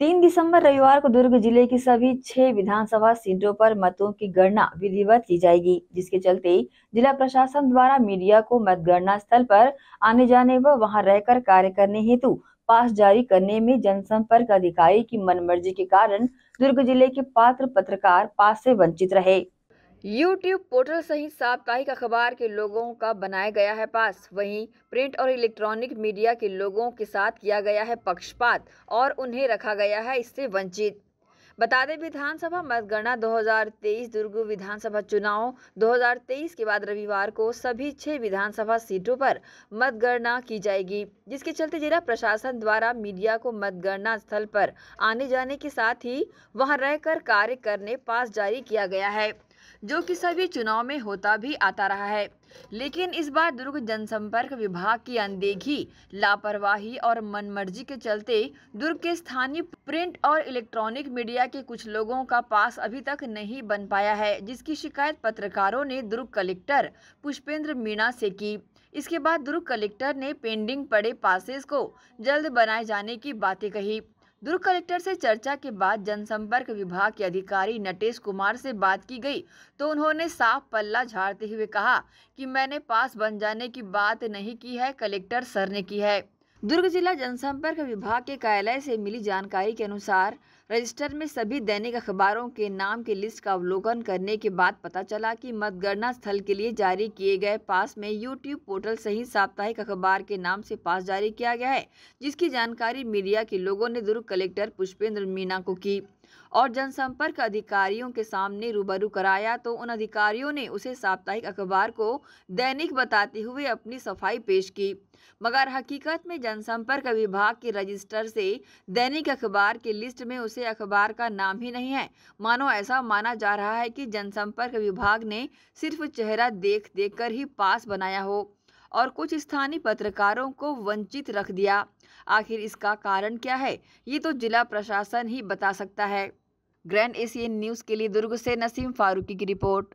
तीन दिसंबर रविवार को दुर्ग जिले की सभी छह विधानसभा सीटों पर मतों की गणना विधिवत की जाएगी जिसके चलते जिला प्रशासन द्वारा मीडिया को मतगणना स्थल पर आने जाने व वहां रहकर कार्य करने हेतु पास जारी करने में जनसंपर्क अधिकारी की मनमर्जी के कारण दुर्ग जिले के पात्र पत्रकार पास से वंचित रहे यूट्यूब पोर्टल सहित साप्ताहिक अखबार के लोगों का बनाया गया है पास वहीं प्रिंट और इलेक्ट्रॉनिक मीडिया के लोगों के साथ किया गया है पक्षपात और उन्हें रखा गया है इससे वंचित बता दें विधानसभा मतगणना 2023 दुर्ग विधानसभा चुनाव 2023 के बाद रविवार को सभी छह विधानसभा सीटों पर मतगणना की जाएगी जिसके चलते जिला प्रशासन द्वारा मीडिया को मतगणना स्थल पर आने जाने के साथ ही वहां रहकर कार्य करने पास जारी किया गया है जो कि सभी चुनाव में होता भी आता रहा है लेकिन इस बार दुर्ग जनसंपर्क विभाग की अनदेखी लापरवाही और मनमर्जी के चलते दुर्ग के स्थानीय प्रिंट और इलेक्ट्रॉनिक मीडिया के कुछ लोगों का पास अभी तक नहीं बन पाया है जिसकी शिकायत पत्रकारों ने दुर्ग कलेक्टर पुष्पेंद्र मीणा से की इसके बाद दुर्ग कलेक्टर ने पेंडिंग पड़े पासेस को जल्द बनाए जाने की बातें कही दुर्ग कलेक्टर से चर्चा के बाद जनसंपर्क विभाग के अधिकारी नटेश कुमार से बात की गई तो उन्होंने साफ पल्ला झाड़ते हुए कहा कि मैंने पास बन जाने की बात नहीं की है कलेक्टर सर ने की है दुर्ग जिला जनसंपर्क विभाग के कार्यालय से मिली जानकारी के अनुसार रजिस्टर में सभी दैनिक अखबारों के नाम की लिस्ट का अवलोकन करने के बाद पता चला कि मतगणना स्थल के लिए जारी किए गए पास में यूट्यूब पोर्टल सहित साप्ताहिक अखबार के नाम से पास जारी किया गया है जिसकी जानकारी मीडिया के लोगों ने दुर्ग कलेक्टर पुष्पेंद्र मीणा को की और जनसंपर्क अधिकारियों के सामने रूबरू कराया तो उन अधिकारियों ने उसे साप्ताहिक अखबार को दैनिक बताते हुए अपनी सफाई पेश की मगर हकीकत में जनसंपर्क विभाग के रजिस्टर से दैनिक अखबार की लिस्ट में उसे अखबार का नाम ही नहीं है मानो ऐसा माना जा रहा है कि जनसंपर्क विभाग ने सिर्फ चेहरा देख देख कर ही पास बनाया हो और कुछ स्थानीय पत्रकारों को वंचित रख दिया आखिर इसका कारण क्या है ये तो जिला प्रशासन ही बता सकता है ग्रैंड एशियन न्यूज़ के लिए दुर्ग से नसीम फारूकी की रिपोर्ट